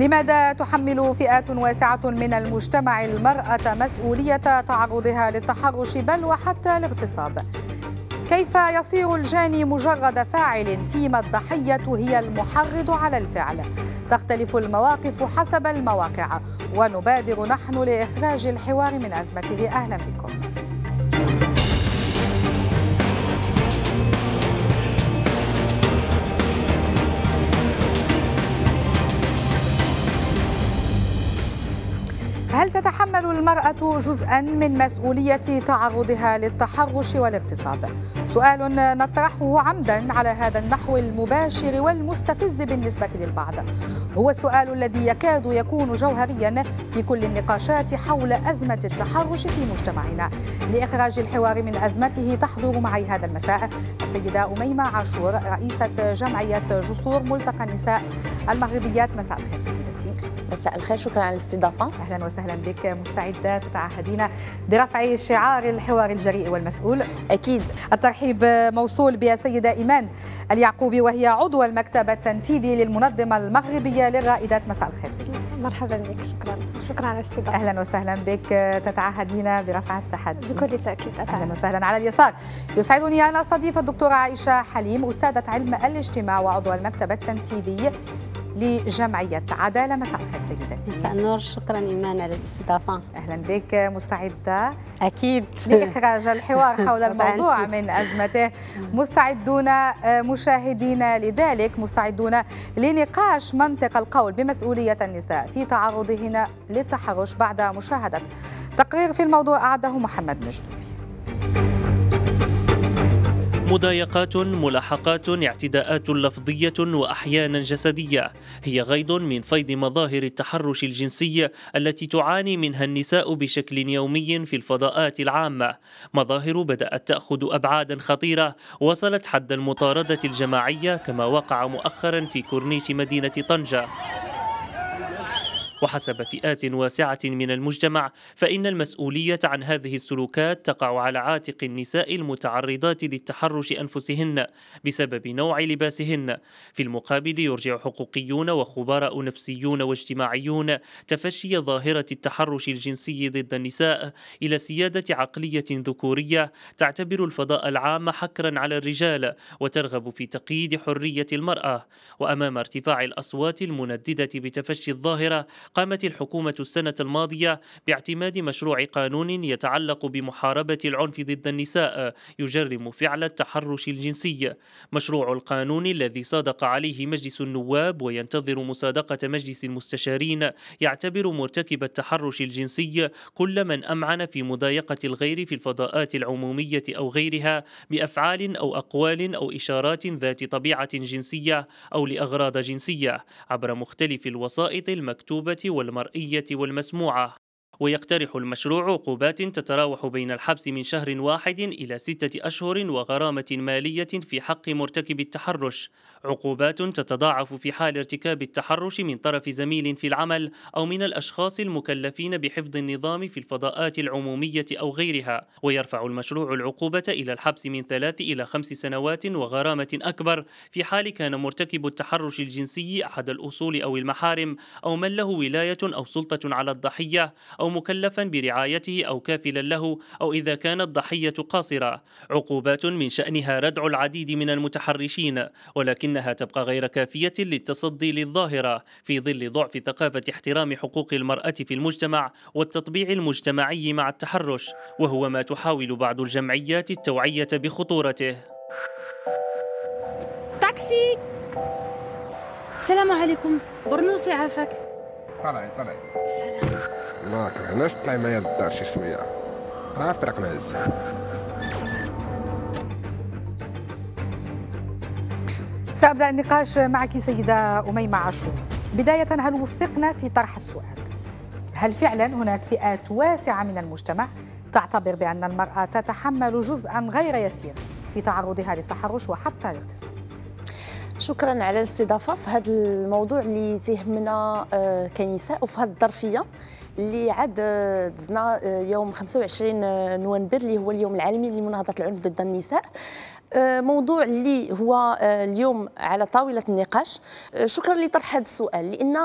لماذا تحمل فئات واسعة من المجتمع المرأة مسؤولية تعرضها للتحرش بل وحتى الاغتصاب؟ كيف يصير الجاني مجرد فاعل فيما الضحية هي المحرض على الفعل؟ تختلف المواقف حسب المواقع ونبادر نحن لإخراج الحوار من أزمته أهلا بكم هل تتحمل المرأة جزءا من مسؤولية تعرضها للتحرش والاغتصاب؟ سؤال نطرحه عمدا على هذا النحو المباشر والمستفز بالنسبة للبعض هو السؤال الذي يكاد يكون جوهريا في كل النقاشات حول أزمة التحرش في مجتمعنا لإخراج الحوار من أزمته تحضر معي هذا المساء السيدة أميمة عاشور رئيسة جمعية جسور ملتقى النساء المغربيات مساء الخير سيدة مساء الخير شكرا على الاستضافه اهلا وسهلا بك مستعده تتعهدين برفع شعار الحوار الجريء والمسؤول اكيد الترحيب موصول بسيده ايمان اليعقوبي وهي عضو المكتب التنفيذي للمنظمه المغربيه للرائدات مساء الخير سيدي مرحبا بك شكرا شكرا على الاستضافه اهلا وسهلا بك تتعهدين برفع التحدي بكل تاكيد أسعد. اهلا وسهلا على اليسار يسعدني ان استضيف الدكتوره عائشه حليم استاذه علم الاجتماع وعضو المكتب التنفيذي لجمعية عدالة مساء الخير سيدتي مساء النور شكرا إيمان على الاستضافة أهلا بك مستعدة أكيد لإخراج الحوار حول الموضوع من أزمته مستعدون مشاهدين لذلك مستعدون لنقاش منطق القول بمسؤولية النساء في تعرضهن للتحرش بعد مشاهدة تقرير في الموضوع أعده محمد مجدوبي مضايقات ملاحقات اعتداءات لفظية وأحيانا جسدية هي غيض من فيض مظاهر التحرش الجنسي التي تعاني منها النساء بشكل يومي في الفضاءات العامة مظاهر بدأت تأخذ أبعادا خطيرة وصلت حد المطاردة الجماعية كما وقع مؤخرا في كورنيش مدينة طنجة وحسب فئات واسعة من المجتمع فإن المسؤولية عن هذه السلوكات تقع على عاتق النساء المتعرضات للتحرش أنفسهن بسبب نوع لباسهن في المقابل يرجع حقوقيون وخبراء نفسيون واجتماعيون تفشي ظاهرة التحرش الجنسي ضد النساء إلى سيادة عقلية ذكورية تعتبر الفضاء العام حكرا على الرجال وترغب في تقييد حرية المرأة وأمام ارتفاع الأصوات المنددة بتفشي الظاهرة قامت الحكومة السنة الماضية باعتماد مشروع قانون يتعلق بمحاربة العنف ضد النساء يجرم فعل التحرش الجنسي مشروع القانون الذي صادق عليه مجلس النواب وينتظر مصادقة مجلس المستشارين يعتبر مرتكب التحرش الجنسي كل من أمعن في مضايقة الغير في الفضاءات العمومية أو غيرها بأفعال أو أقوال أو إشارات ذات طبيعة جنسية أو لأغراض جنسية عبر مختلف الوسائط المكتوبة والمرئية والمسموعة ويقترح المشروع عقوبات تتراوح بين الحبس من شهر واحد إلى ستة أشهر وغرامة مالية في حق مرتكب التحرش عقوبات تتضاعف في حال ارتكاب التحرش من طرف زميل في العمل أو من الأشخاص المكلفين بحفظ النظام في الفضاءات العمومية أو غيرها ويرفع المشروع العقوبة إلى الحبس من ثلاث إلى خمس سنوات وغرامة أكبر في حال كان مرتكب التحرش الجنسي أحد الأصول أو المحارم أو من له ولاية أو سلطة على الضحية أو أو مكلفا برعايته أو كافلا له أو إذا كانت ضحية قاصرة عقوبات من شأنها ردع العديد من المتحرشين ولكنها تبقى غير كافية للتصدي للظاهرة في ظل ضعف ثقافة احترام حقوق المرأة في المجتمع والتطبيع المجتمعي مع التحرش وهو ما تحاول بعض الجمعيات التوعية بخطورته تاكسي السلام عليكم برنوصي عافاك طلعي طلعي سلام ما كرهناش تطلعي معايا للدار شي شويه راه في طريق سأبدأ النقاش معك سيدة أميمة عاشور بداية هل وفقنا في طرح السؤال هل فعلا هناك فئات واسعة من المجتمع تعتبر بأن المرأة تتحمل جزءا غير يسير في تعرضها للتحرش وحتى الاغتصاب شكرا على الاستضافه في هذا الموضوع اللي تيهمنا آه، كنساء وفي هذه الظرفيه اللي عاد آه، دزنا آه، يوم 25 نوفمبر اللي هو اليوم العالمي لمناهضه العنف ضد النساء موضوع اللي هو اليوم على طاوله النقاش شكرا لطرح هذا السؤال لان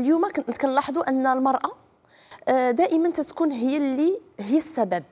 اليوم كنلاحظوا ان المراه دائما تتكون هي اللي هي السبب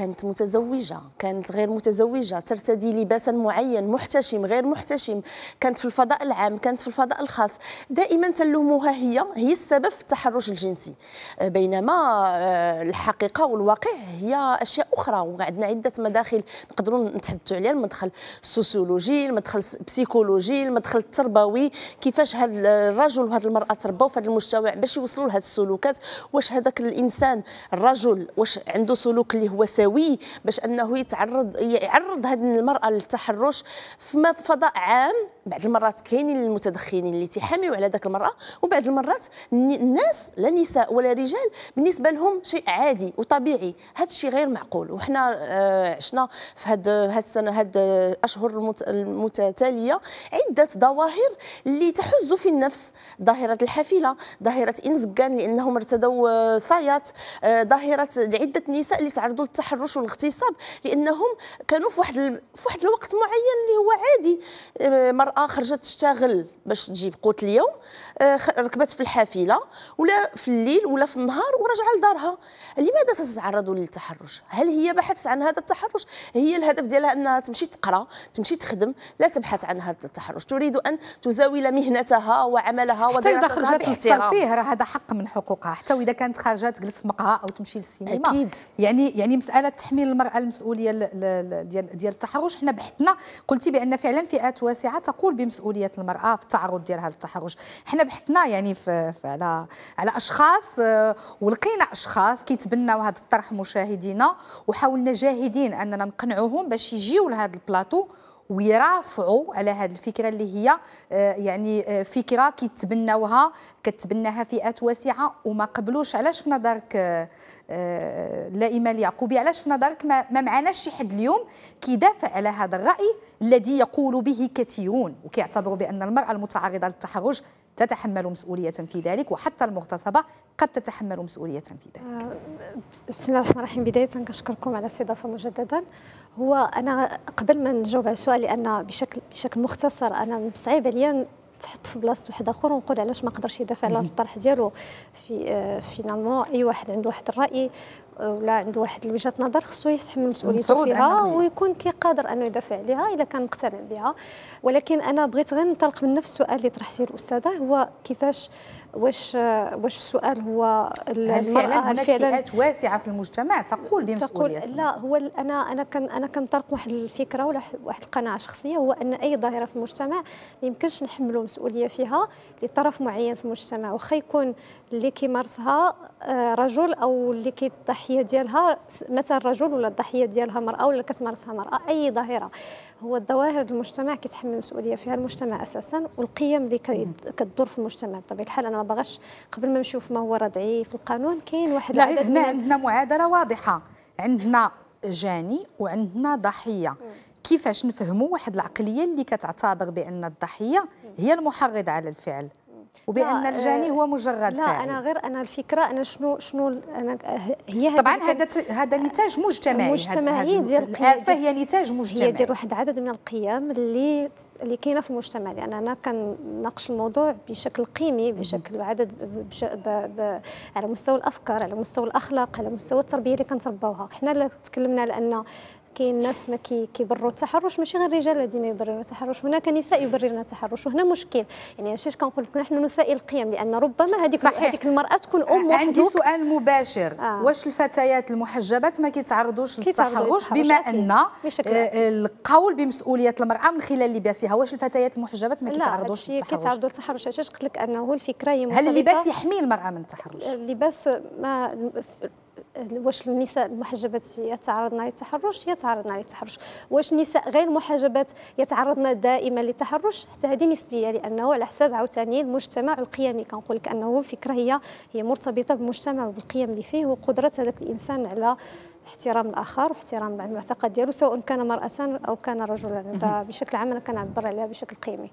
كانت متزوجة كانت غير متزوجة ترتدي لباسا معين محتشم غير محتشم كانت في الفضاء العام كانت في الفضاء الخاص دائما تلومها هي هي السبب في التحرش الجنسي آه، بينما آه، الحقيقة والواقع هي أشياء أخرى وعندنا عدة مداخل نقدروا نتحدثوا عليها المدخل السوسيولوجي المدخل البسيكولوجي المدخل التربوي كيفاش هذا الرجل وهذه المرأة تربوا في هذا المجتمع باش يوصلوا لهذه السلوكات واش هذاك الإنسان الرجل واش عنده سلوك اللي هو سوي سويه باش انه يتعرض يعرض هذه المراه للتحرش في فضاء عام بعض المرات كاينين المتدخنين اللي تيحاميو على ذاك المراه وبعض المرات الناس لا نساء ولا رجال بالنسبه لهم شيء عادي وطبيعي هذا الشيء غير معقول وحنا آه، عشنا في هاد هاد السنه هاد الاشهر المتتاليه عده ظواهر اللي تحز في النفس ظاهره الحافله ظاهره انزكان لانهم ارتدوا آه، صايات آه، ظاهره عده نساء اللي تعرضوا للتحرش التحرش والاغتصاب لانهم كانوا في واحد في واحد الوقت معين اللي هو عادي مراه خرجت تشتغل باش تجيب قوت اليوم آه، ركبت في الحافله ولا في الليل ولا في النهار وراجعه لدارها لماذا تتعرض للتحرش هل هي بحثت عن هذا التحرش هي الهدف ديالها انها تمشي تقرا تمشي تخدم لا تبحث عن هذا التحرش تريد ان تزاول مهنتها وعملها ودراستها حتى خرجت راه هذا حق من حقوقها حتى واذا كانت خارجه تجلس مقهى او تمشي للسينما اكيد يعني يعني مساله مساله تحميل المراه المسؤوليه ديال ديال التحرش حنا بحثنا قلتي بان فعلا فئات واسعه تقول بمسؤوليه المراه في التعرض ديالها للتحرش حنا بحثنا يعني في على على اشخاص آه، ولقينا اشخاص كيتبناو هذا الطرح مشاهدينا وحاولنا جاهدين اننا نقنعوهم باش يجيو لهذا البلاطو ويرافعوا على هذه الفكره اللي هي آه، يعني آه، فكره كيتبناوها كتبناها فئات واسعه وما قبلوش علاش في نظرك آه، لائمة اليعقوبي علاش في نظرك ما معناش شي حد اليوم كيدافع على هذا الراي الذي يقول به كثيرون وكيعتبروا بان المراه المتعرضه للتحرش تتحمل مسؤولية في ذلك وحتى المغتصبة قد تتحمل مسؤولية في ذلك بسم الله الرحمن الرحيم بداية كنشكركم على الاستضافة مجددا هو انا قبل ما نجاوب على السؤال لان بشكل بشكل مختصر انا صعيب عليا تحط في بلاصه واحد اخر ونقول علاش ما قدرش يدافع على الطرح ديالو في فينالمون اي واحد عنده واحد الراي ولا عنده واحد وجهه نظر خصو يتحمل مسؤوليته فيها ويكون قادر انه يدافع عليها اذا كان مقتنع بها ولكن انا بغيت غير ننطلق من نفس السؤال اللي طرحتيه الاستاذه هو كيفاش آه واش واش السؤال هو المراه هل فعلا هناك فئات واسعه في المجتمع تقول بمسؤوليه تقول لا هو انا انا كان انا كنطرق واحد الفكره ولا واحد القناعه شخصيه هو ان اي ظاهره في المجتمع ما يمكنش نحملوا مسؤوليه فيها لطرف معين في المجتمع وخا يكون اللي كيمارسها آه، رجل او اللي كي الضحيه ديالها مثلا رجل ولا الضحيه ديالها مراه ولا كتمارسها مراه اي ظاهره هو الظواهر المجتمع كيتحمل المسؤوليه فيها المجتمع اساسا والقيم اللي كدور في المجتمع بطبيعه الحال انا ما باغاش قبل ما نشوف ما هو ردعي في القانون كاين واحد لا هنا عندنا معادله واضحه عندنا جاني وعندنا ضحيه كيفاش نفهموا واحد العقليه اللي كتعتبر بان الضحيه هي المحرض على الفعل وبان الجاني آه، هو مجرد لا فاعل. انا غير انا الفكره انا شنو شنو أنا هي طبعا هذا هذا نتاج مجتمعي مجتمعي ديال الآفة هي نتاج مجتمعي هي ديال واحد عدد من القيم اللي اللي كاينه في المجتمع لان انا كنناقش الموضوع بشكل قيمي بشكل عدد بش ب ب على مستوى الافكار على مستوى الاخلاق على مستوى التربيه اللي كنترباوها حنا تكلمنا على ان كاين ناس ما كي كيبرروا التحرش ماشي غير الرجال الذين يبررون التحرش هناك نساء يبررن التحرش وهنا مشكل يعني علاش كنقول لك نحن نساء القيم لان ربما هذيك هذيك المراه تكون ام عندي وقت. سؤال مباشر آه. واش الفتيات المحجبات ما كيتعرضوش للتحرش بما ان آه، القول بمسؤوليه المراه من خلال لباسها واش الفتيات المحجبات ما كيتعرضوش للتحرش لا كيتعرضوا للتحرش علاش قلت لك انه الفكره هي هل اللباس يحمي المراه من التحرش اللباس ما واش النساء المحجبات يتعرضن للتحرش يتعرضن للتحرش واش النساء غير محجبات يتعرضن دائما للتحرش حتى هذه نسبيه لانه على حساب عاوتاني المجتمع القيمي كنقول لك انه فكره هي هي مرتبطه بالمجتمع وبالقيم اللي فيه وقدره هذاك الانسان على احترام الاخر واحترام المعتقد ديالو سواء كان مراه او كان رجلا بشكل عام انا كنعبر عليها بشكل قيمي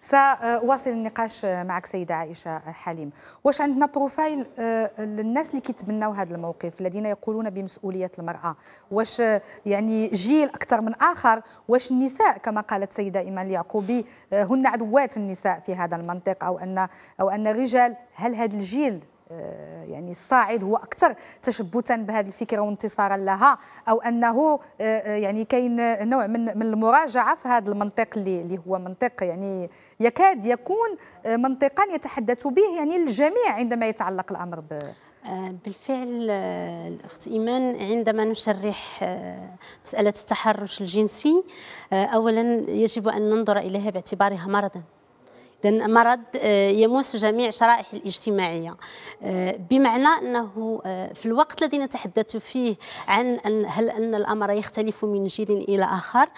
ساواصل النقاش معك سيده عائشه حليم واش عندنا بروفايل آه، للناس اللي كيتبناو هذا الموقف الذين يقولون بمسؤوليه المراه واش آه، يعني جيل اكثر من اخر واش النساء كما قالت سيده ايمان اليعقوبي آه، هن عدوات النساء في هذا المنطق او ان او ان الرجال هل هذا الجيل آه، يعني الصاعد هو اكثر تشبثا بهذه الفكره وانتصارا لها او انه آه، آه، يعني كاين نوع من من المراجعه في هذا المنطق اللي اللي هو منطق يعني يكاد يكون منطقا يتحدث به يعني الجميع عندما يتعلق الامر ب بالفعل الأخت إيمان عندما نشرح مسألة التحرش الجنسي أولا يجب أن ننظر إليها باعتبارها مرضاً لأن مرض آه، يمس جميع الشرائح الاجتماعية آه، بمعنى أنه آه، في الوقت الذي نتحدث فيه عن أن هل أن الأمر يختلف من جيل إلى آخر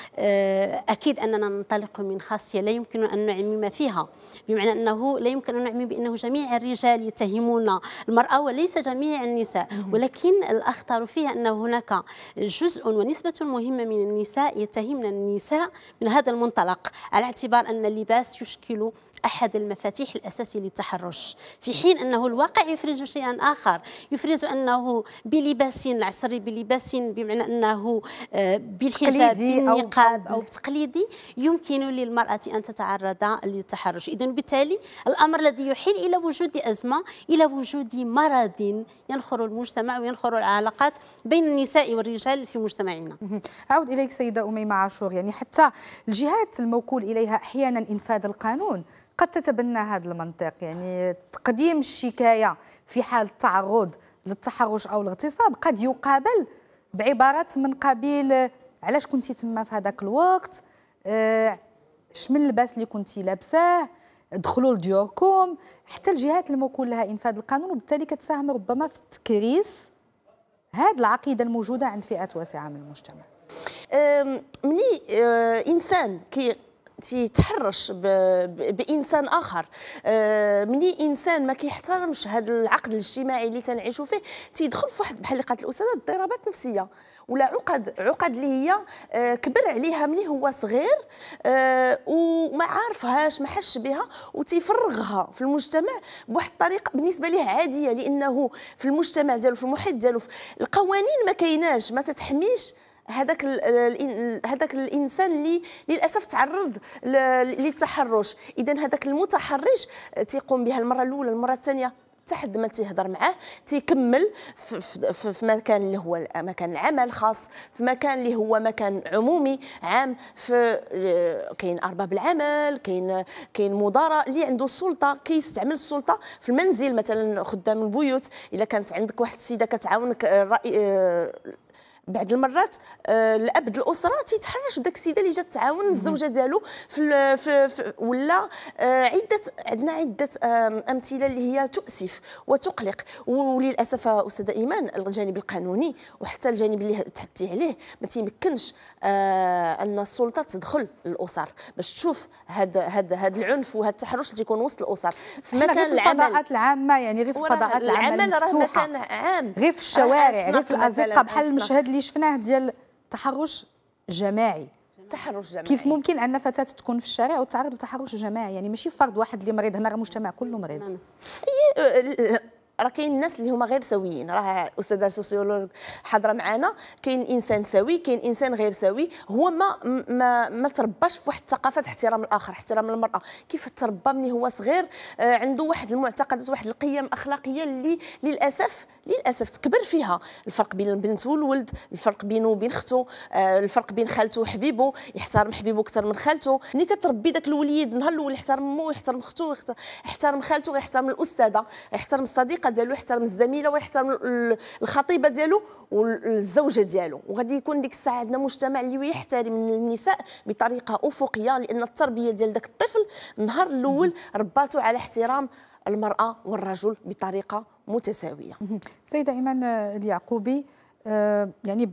أكيد أننا ننطلق من خاصية لا يمكن أن نعمم فيها بمعنى أنه لا يمكن أن نعمم بأنه جميع الرجال يتهمون المرأة وليس جميع النساء ولكن الأخطر فيها أن هناك جزء ونسبة مهمة من النساء يتهمن النساء من هذا المنطلق على اعتبار أن اللباس يشكل أحد المفاتيح الأساسي للتحرش في حين أنه الواقع يفرز شيئا آخر يفرز أنه بلباس عصري بلباس بمعنى أنه آه، بالحجاب بالنقاب أو, أو تقليدي يمكن للمرأة أن تتعرض للتحرش إذا بالتالي الأمر الذي يحيل إلى وجود أزمة إلى وجود مرض ينخر المجتمع وينخر العلاقات بين النساء والرجال في مجتمعنا أعود إليك سيدة أميمة عاشور يعني حتى الجهات الموكول إليها أحيانا إنفاذ القانون قد تتبنى هذا المنطق يعني تقديم الشكاية في حال التعرض للتحرش أو الاغتصاب قد يقابل بعبارات من قبيل علاش كنتي تما في هذاك الوقت آه شمن اللباس اللي كنتي لابساه دخلوا لديوركم حتى الجهات الموكول لها انفاذ القانون وبالتالي كتساهم ربما في تكريس هذه العقيده الموجوده عند فئات واسعه من المجتمع ملي آه، انسان كي تيتحرش بانسان اخر آه، مني انسان ما كيحترمش هذا العقد الاجتماعي اللي تنعيشوا فيه تيدخل في واحد بحال قالت الاستاذه اضطرابات نفسيه ولا عقد عقد اللي هي آه، كبر عليها ملي هو صغير آه، وما عارفهاش ما حش بها وتيفرغها في المجتمع بواحد الطريقه بالنسبه ليه عاديه لانه في المجتمع ديالو في المحيط ديالو القوانين ما كايناش ما تتحميش هذاك هذاك الانسان اللي للاسف تعرض للتحرش اذا هذاك المتحرش تيقوم بها المره الاولى المره الثانيه حتى ما تيهضر معاه تيكمل في, في, مكان اللي هو مكان العمل خاص في مكان اللي هو مكان عمومي عام في كاين ارباب العمل كاين كاين مدراء اللي عنده السلطه كيستعمل السلطه في المنزل مثلا خدام البيوت اذا كانت عندك واحد السيده كتعاونك آه، بعض المرات آه، الاب الاسره تيتحرش بداك السيده اللي جات تعاون الزوجه ديالو في, في, في ولا آه، عده عندنا عده آه، امثله اللي هي تؤسف وتقلق وللاسف استاذه ايمان الجانب القانوني وحتى الجانب اللي تحدي عليه ما تيمكنش ان السلطه تدخل الاسر باش تشوف هذا هذا هذا العنف وهذا التحرش اللي تيكون وسط الاسر في مكان العمل الفضاءات العامه يعني غير في الفضاءات العامه العمل راه مكان عام غير في الشوارع غير في الازقه بحال المشهد اللي اللي شفناه ديال تحرش جماعي تحرش جماعي كيف ممكن ان فتاه تكون في الشارع وتتعرض لتحرش جماعي يعني ماشي فرد واحد اللي مريض هنا المجتمع كله مريض نعم. راه كاين الناس اللي هما غير سويين راه استاذه السوسيولوج حاضره معنا كاين انسان سوي كاين انسان غير سوي هو ما ما, ما ترباش في واحد الثقافه احترام الاخر احترام المراه كيف تربى من هو صغير آه، عنده واحد المعتقدات واحد القيم اخلاقيه اللي للاسف للاسف تكبر فيها الفرق بين البنت والولد الفرق بينه وبين اخته آه، الفرق بين خالته وحبيبه يحترم حبيبه اكثر من خالته ملي كتربي داك الوليد النهار الاول يحترم امه يحترم اخته يحترم خالته يحترم الاستاذه يحترم الصديقه الصديقه ديالو يحترم الزميله ويحترم الخطيبه ديالو والزوجه ديالو وغادي يكون ديك الساعه عندنا مجتمع اللي يحترم النساء بطريقه افقيه لان التربيه ديال داك الطفل النهار الاول رباته على احترام المراه والرجل بطريقه متساويه سيده ايمان آه، اليعقوبي آه، يعني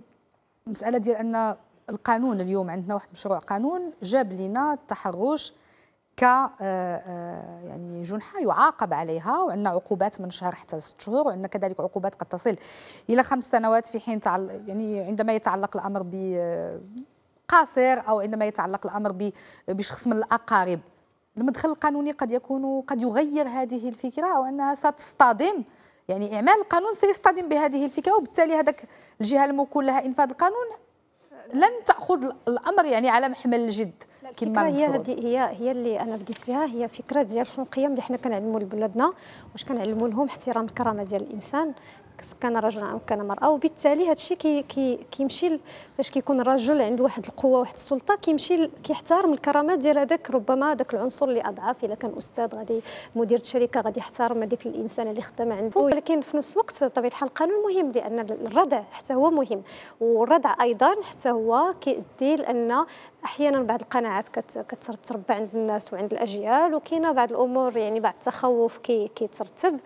مساله ديال ان القانون اليوم عندنا واحد مشروع قانون جاب لنا التحرش ك آه، آه، يعني جنحة يعاقب عليها وعندنا عقوبات من شهر حتى ست شهور وعندنا كذلك عقوبات قد تصل الى خمس سنوات في حين يعني عندما يتعلق الامر ب آه، قاصر او عندما يتعلق الامر بشخص من الاقارب المدخل القانوني قد يكون قد يغير هذه الفكره او انها ستصطدم يعني اعمال القانون سيصطدم بهذه الفكره وبالتالي هذاك الجهه الموكول لها انفاذ القانون لن تاخذ الامر يعني على محمل الجد كما هي هي هي اللي انا بديت بها هي فكره ديال شنو القيم اللي حنا كنعلموا لبلادنا واش كنعلموا لهم احترام الكرامه ديال الانسان كان رجل او كان مراه وبالتالي هذا الشيء كي كيمشي فاش كيكون الرجل عنده واحد القوه واحد السلطه كيمشي كيحترم الكرامات ديال هذاك ربما هذاك العنصر اللي اضعف الا كان استاذ غادي مدير الشركه غادي يحترم هذيك الانسان اللي خدام عنده ولكن في نفس الوقت بطبيعه الحال القانون مهم لان الردع حتى هو مهم والردع ايضا حتى هو كيؤدي لان احيانا بعض القناعات كترتب عند الناس وعند الاجيال وكاينه بعض الامور يعني بعض التخوف كي كيترتب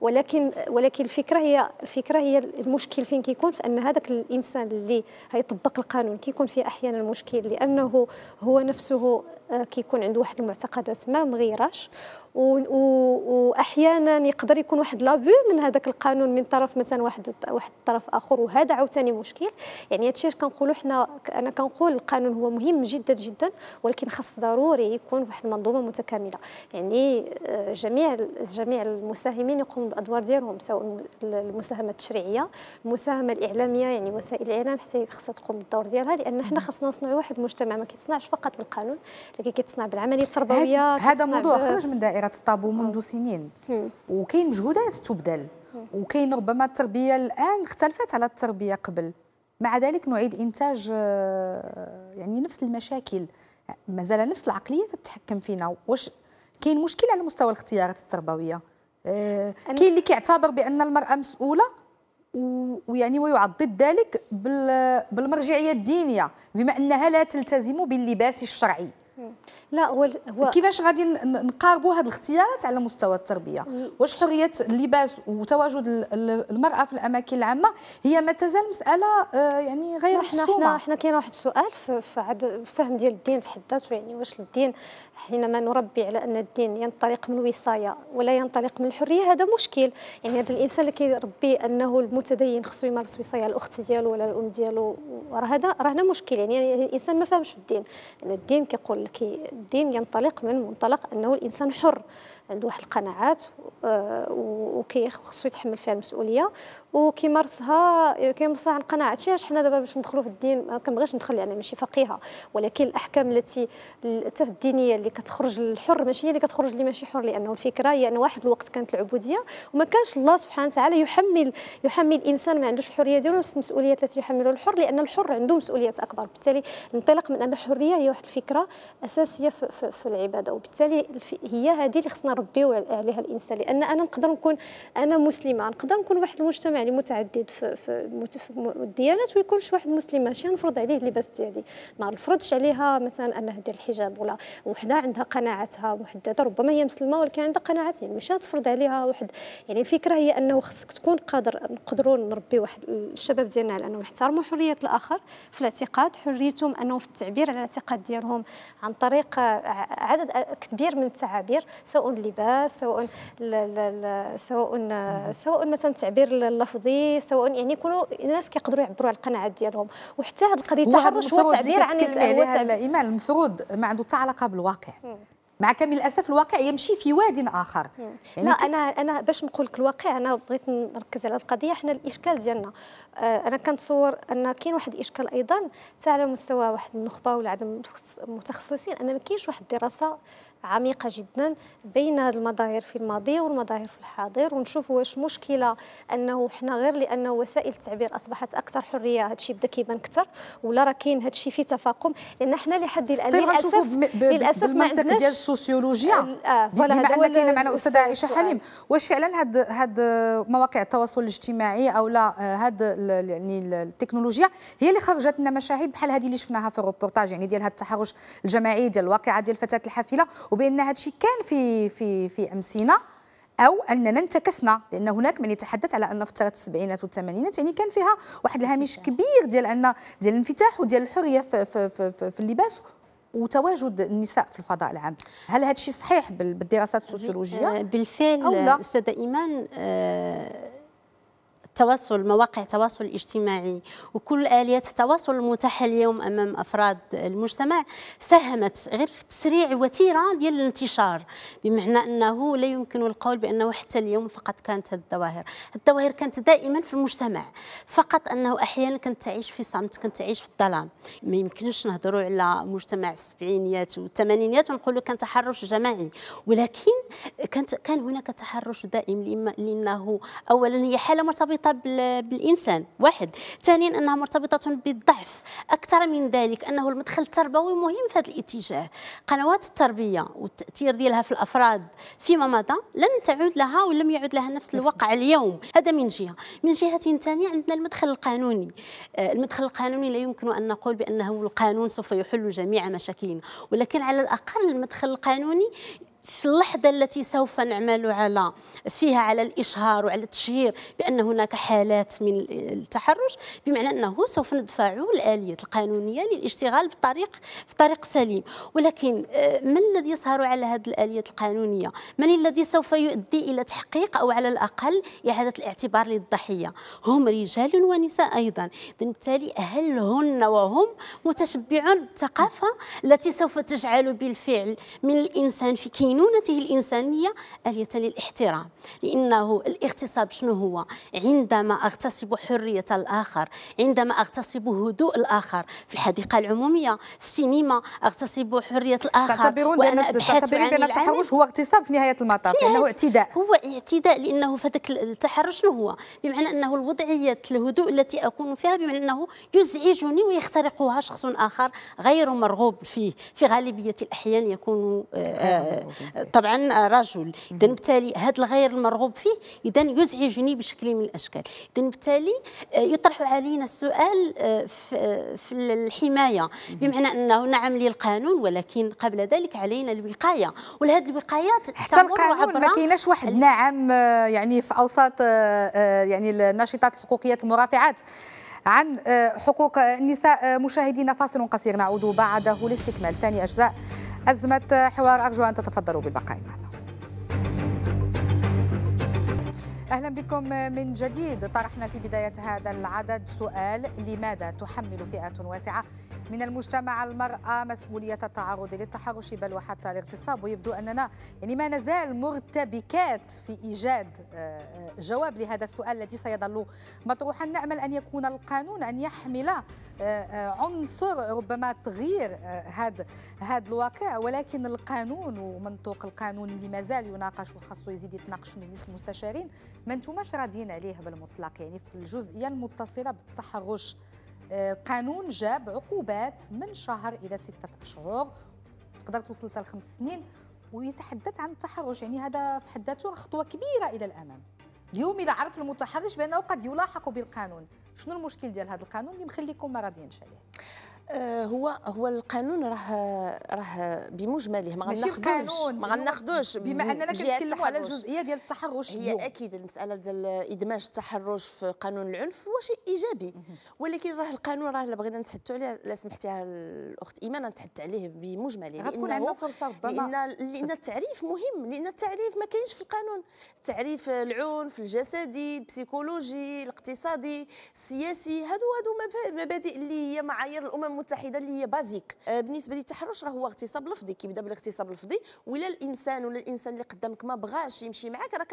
ولكن ولكن الفكره هي الفكره هي المشكل فين كيكون في ان هذاك الانسان اللي هيطبق القانون كيكون فيه احيانا المشكل لانه هو نفسه آه، كيكون عنده واحد المعتقدات ما مغيراش واحيانا يقدر يكون واحد لابو من هذاك القانون من طرف مثلا واحد واحد الطرف اخر وهذا عاوتاني مشكل يعني هادشي كنقولوا حنا انا كنقول القانون هو مهم جدا جدا ولكن خاص ضروري يكون واحد المنظومه متكامله يعني آه، جميع جميع المساهمين يقوموا بادوار ديالهم سواء المساهمه التشريعيه المساهمه الاعلاميه يعني وسائل الاعلام حتى خاصها تقوم بالدور ديالها لان حنا خاصنا نصنعوا واحد المجتمع ما كيتصنعش فقط بالقانون لكن كيتصنع بالعمليه التربويه هذا موضوع خرج من دائره دائره الطابو منذ سنين وكاين مجهودات تبذل وكاين ربما التربيه الان اختلفت على التربيه قبل مع ذلك نعيد انتاج آه، يعني نفس المشاكل مازال نفس العقليه تتحكم فينا واش كاين مشكل على مستوى الاختيارات التربويه آه، كاين اللي كيعتبر بان المراه مسؤوله ويعني ويعضد ذلك بالمرجعيه الدينيه بما انها لا تلتزم باللباس الشرعي لا هو هو كيفاش غادي نقاربوا هذه الاختيارات على مستوى التربيه واش حريه اللباس وتواجد المراه في الاماكن العامه هي ما تزال مساله آه، يعني غير حنا حنا حنا كاين واحد السؤال في فهم الفهم ديال الدين في حد ذاته يعني واش الدين حينما نربي على ان الدين ينطلق من الوصايه ولا ينطلق من الحريه هذا مشكل يعني هذا الانسان اللي كيربي انه المتدين خصو يمارس وصايه الاخت ديالو ولا الام ديالو راه هذا راه هنا مشكل يعني الانسان ما فهمش الدين يعني الدين كيقول لك الدين ينطلق من منطلق انه الانسان حر عنده واحد القناعات آه، خصو يتحمل فيها المسؤوليه وكيمارسها كيمارسها عن قناعات شي حنا دابا باش ندخلوا في الدين ما كنبغيش ندخل يعني ماشي فقيهه ولكن الاحكام التي حتى في الدينيه اللي كتخرج للحر ماشي هي اللي كتخرج اللي ماشي حر لانه الفكره هي ان واحد الوقت كانت العبوديه وما كانش الله سبحانه وتعالى يحمل يحمل الانسان ما عندوش الحريه ديالو نفس المسؤوليات التي يحملها الحر لان الحر عنده مسؤوليات اكبر بالتالي الانطلاق من ان الحريه هي واحد الفكره اساسيه الاساسيه في, في العباده وبالتالي هي هذه اللي خصنا نربيو عليها الانسان لان انا نقدر نكون انا مسلمه نقدر نكون واحد المجتمع اللي متعدد في, في, في الديانات ويكونش واحد مسلم ماشي نفرض عليه اللباس ديالي ما نفرضش عليها مثلا انها دير الحجاب ولا وحده عندها قناعاتها محدده ربما هي مسلمه ولكن عندها قناعات يعني ماشي تفرض عليها واحد يعني الفكره هي انه خصك تكون قادر نقدروا نربي واحد الشباب ديالنا على انه يحترموا حريه الاخر في الاعتقاد حريتهم انهم في التعبير على الاعتقاد ديالهم عن طريق تلقى عدد كبير من التعابير سواء اللباس سواء سواء سواء مثلا التعبير اللفظي سواء يعني يكونوا الناس كيقدروا يعبروا على القناعات ديالهم وحتى هذه القضيه التحرش هو تعبير عن الايمان المفروض ما عنده حتى علاقه بالواقع مع كامل الاسف الواقع يمشي في واد اخر نعم. يعني لا انا انا باش نقول لك الواقع انا بغيت نركز على القضيه حنا الاشكال ديالنا آه، انا كنتصور ان كاين واحد الاشكال ايضا تاع على مستوى واحد النخبه ولا عدم متخصصين ان ما كاينش واحد الدراسه عميقة جدا بين المظاهر في الماضي والمظاهر في الحاضر ونشوف واش مشكلة أنه حنا غير لأنه وسائل التعبير أصبحت أكثر حرية هذا الشيء بدا كيبان أكثر ولا راه كاين هذا الشيء فيه تفاقم لأن حنا لحد الآن طيب للأسف للأسف ما عندناش ديال السوسيولوجيا آه بما أن كاينة معنا أستاذة عائشة حليم واش فعلا هاد هاد مواقع التواصل الاجتماعي أو لا هاد يعني التكنولوجيا هي اللي خرجت لنا مشاهد بحال هذه اللي شفناها في الروبورتاج يعني ديال هاد التحرش الجماعي ديال الواقعة ديال فتاة الحافلة وبان هذا الشيء كان في في في امسينا او اننا انتكسنا لان هناك من يتحدث على ان فتره السبعينات والثمانينات يعني كان فيها واحد الهامش كبير ديال ان ديال الانفتاح وديال الحريه في, في, في, في, في اللباس وتواجد النساء في الفضاء العام هل هذا الشيء صحيح بالدراسات أه، السوسيولوجيه بالفعل استاذه ايمان أه، التواصل مواقع التواصل الاجتماعي وكل اليات التواصل المتاحه اليوم امام افراد المجتمع ساهمت غير في تسريع وتيره ديال الانتشار بمعنى انه لا يمكن القول بانه حتى اليوم فقط كانت هذه الظواهر الظواهر كانت دائما في المجتمع فقط انه احيانا كانت تعيش في صمت كانت تعيش في الظلام ما يمكنش نهضروا على مجتمع السبعينيات والثمانينيات ونقولوا كان تحرش جماعي ولكن كانت كان هناك تحرش دائم لانه اولا هي حاله مرتبطه مرتبطه بالانسان واحد ثانيا انها مرتبطه بالضعف اكثر من ذلك انه المدخل التربوي مهم في هذا الاتجاه قنوات التربيه والتاثير ديالها في الافراد فيما مضى لم تعود لها ولم يعد لها نفس الواقع اليوم هذا من جهه من جهه ثانيه عندنا المدخل القانوني آه، المدخل القانوني لا يمكن ان نقول بانه القانون سوف يحل جميع مشاكلنا ولكن على الاقل المدخل القانوني في اللحظة التي سوف نعمل على فيها على الإشهار وعلى التشهير بأن هناك حالات من التحرش بمعنى أنه سوف ندفع الآلية القانونية للاشتغال بطريق في طريق سليم ولكن آه، من الذي يسهر على هذه الآلية القانونية من الذي سوف يؤدي إلى تحقيق أو على الأقل إعادة الاعتبار للضحية هم رجال ونساء أيضا بالتالي هل هن وهم متشبعون بالثقافة التي سوف تجعل بالفعل من الإنسان في كيان ومكنونته الإنسانية آلية للاحترام لأنه الاغتصاب شنو هو عندما أغتصب حرية الآخر عندما أغتصب هدوء الآخر في الحديقة العمومية في السينما أغتصب حرية الآخر تعتبرون بأن تعتبرين بأن التحرش هو اغتصاب في نهاية المطاف لأنه اعتداء هو اعتداء لأنه فذاك التحرش شنو هو بمعنى أنه الوضعية الهدوء التي أكون فيها بمعنى أنه يزعجني ويخترقها شخص آخر غير مرغوب فيه في غالبية الأحيان يكون آه، آه، آه، آه، طبعا آه، رجل اذا بالتالي هذا الغير المرغوب فيه اذا يزعجني بشكل من الاشكال اذا بالتالي آه، يطرح علينا السؤال في الحمايه بمعنى انه نعم للقانون ولكن قبل ذلك علينا الوقايه ولهذه الوقايات حتى القانون ما كايناش واحد نعم يعني في اوساط يعني الناشطات الحقوقيات المرافعات عن حقوق النساء مشاهدينا فاصل قصير نعود بعده لاستكمال ثاني أجزاء أزمة حوار أرجو أن تتفضلوا بالبقاء معنا اهلا بكم من جديد طرحنا في بدايه هذا العدد سؤال لماذا تحمل فئات واسعه من المجتمع المرأة مسؤولية التعرض للتحرش بل وحتى الاغتصاب ويبدو أننا يعني ما نزال مرتبكات في إيجاد آه، آه، جواب لهذا السؤال الذي سيظل مطروحا نأمل أن يكون القانون أن يحمل آه، عنصر ربما تغيير هذا هذا الواقع ولكن القانون ومنطوق القانون اللي مازال يناقش وخاصه يزيد يتناقش في مجلس المستشارين ما انتماش راضيين عليه بالمطلق يعني في الجزئيه المتصله بالتحرش القانون آه، جاب عقوبات من شهر الى سته اشهر تقدر توصل حتى لخمس سنين ويتحدث عن التحرش يعني هذا في حد ذاته خطوه كبيره الى الامام اليوم اذا عرف المتحرش بانه قد يلاحق بالقانون شنو المشكل ديال هذا القانون اللي مخليكم ما راضيينش عليه آه، هو هو القانون راه راه بمجمله ما غناخذوش ما غناخذوش بما اننا كنتكلموا على الجزئيه ديال التحرش هي اليوم. اكيد المساله ديال ادماج التحرش في قانون العنف هو شيء ايجابي ولكن راه القانون راه اللي بغينا نتحدثوا عليه لا سمحتي الاخت ايمان نتحدث عليه بمجمله غتكون عندنا فرصه ربما لان لان التعريف مهم لان التعريف ما كاينش في القانون تعريف العنف الجسدي البسيكولوجي الاقتصادي السياسي هادو هادو مبادئ اللي هي معايير الامم المتحده اللي هي بازيك آه، بالنسبه للتحرش راه هو اغتصاب لفظي كيبدا بالاغتصاب الفظي ولا الانسان ولا الانسان اللي قدامك ما بغاش يمشي معاك راه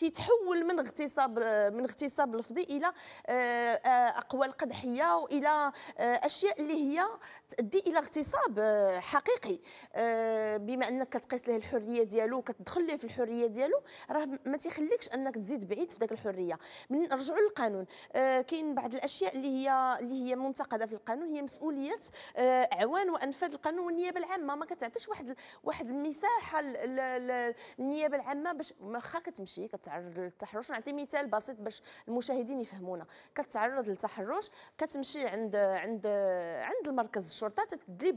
كتحول من اغتصاب آه، من اغتصاب لفظي الى آه، اقوال قدحيه والى اشياء اللي هي تؤدي الى اغتصاب حقيقي بما انك كتقيس له الحريه ديالو وكتدخل ليه في الحريه ديالو راه ما تيخليكش انك تزيد بعيد في ذاك الحريه من نرجعوا للقانون كاين بعض الاشياء اللي هي اللي هي منتقده في القانون هي مسؤوليه عمليه آه، اعوان وانفاذ القانون والنيابه العامه ما كتعطيش واحد واحد المساحه للنيابه العامه باش واخا كتمشي كتعرض للتحرش نعطي مثال بسيط باش المشاهدين يفهمونا كتعرض للتحرش كتمشي عند عند عند المركز الشرطه تدلي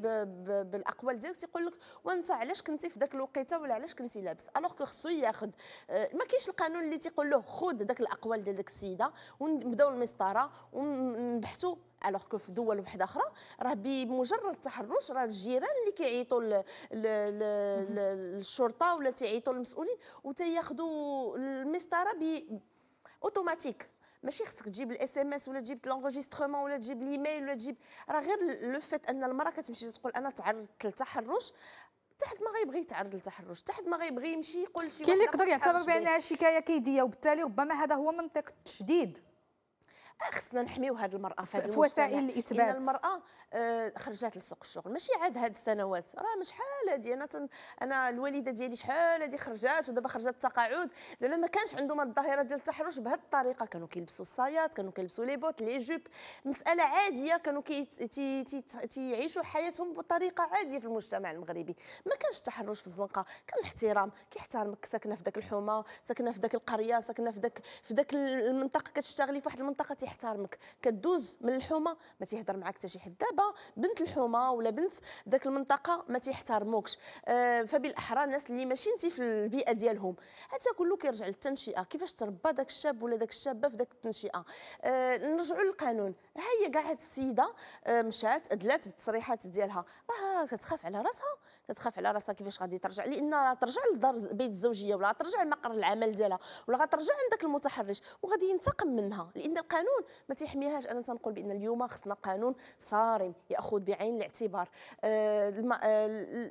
بالاقوال ديالك تيقول لك وانت علاش كنتي في ذاك الوقيته ولا علاش كنتي لابس الوغ كو خصو ياخذ آه، ما كاينش القانون اللي تيقول له خذ ذاك الاقوال ديال ديك السيده ونبداو المسطره ونبحثوا الوغ كو في دول وحده اخرى راه بمجرد التحرش راه الجيران اللي كيعيطوا للشرطه ولا تيعيطوا للمسؤولين وتياخذوا المسطره اوتوماتيك ماشي خصك تجيب الاس ام اس ولا تجيب لونجيسترومون ولا تجيب ليميل ولا تجيب راه غير لو فات ان المراه كتمشي تقول انا تعرضت للتحرش تحت ما غيبغي يتعرض للتحرش تحت ما غيبغي يمشي يقول شي كاين اللي يقدر يعتبر بانها شكايه كيديه وبالتالي ربما هذا هو منطق التشديد خصنا نحميو هذه المراه في وسائل الاثبات إن المراه آه، خرجت لسوق الشغل ماشي عاد هذه السنوات راه شحال دي انا تن... انا الوالده ديالي شحال هذه خرجات ودابا خرجات التقاعد زعما ما كانش عندهم الظاهره ديال التحرش بهذه الطريقه كانوا كيلبسوا الصايات كانوا كيلبسوا لي بوت لي جوب مساله عاديه كانوا كيعيشوا كي... حياتهم بطريقه عاديه في المجتمع المغربي ما كانش التحرش في الزنقه كان الاحترام كيحترمك ساكنه في ذاك الحومه ساكنه في ذاك القريه ساكنه في ذاك في ذاك المنطقه كتشتغلي في واحد المنطقه كيحترمك كدوز من الحومه ما تيهضر معاك حتى شي حد دابا بنت الحومه ولا بنت ذاك المنطقه ما تيحترموكش آه، فبالاحرى الناس اللي ماشي انت في البيئه ديالهم هذا كله كيرجع للتنشئه كيفاش تربى ذاك الشاب ولا ذاك الشابه في ذاك التنشئه آه، نرجعوا للقانون ها هي كاع هاد السيده آه، مشات ادلات بالتصريحات ديالها راه كتخاف على راسها تتخاف على راسها كيفاش غادي ترجع لان راه ترجع لدار بيت الزوجيه ولا ترجع لمقر العمل ديالها ولا غترجع عندك المتحرش وغادي ينتقم منها لان القانون القانون ما تيحميهاش انا تنقول بان اليوم خصنا قانون صارم ياخذ بعين الاعتبار آه، آه،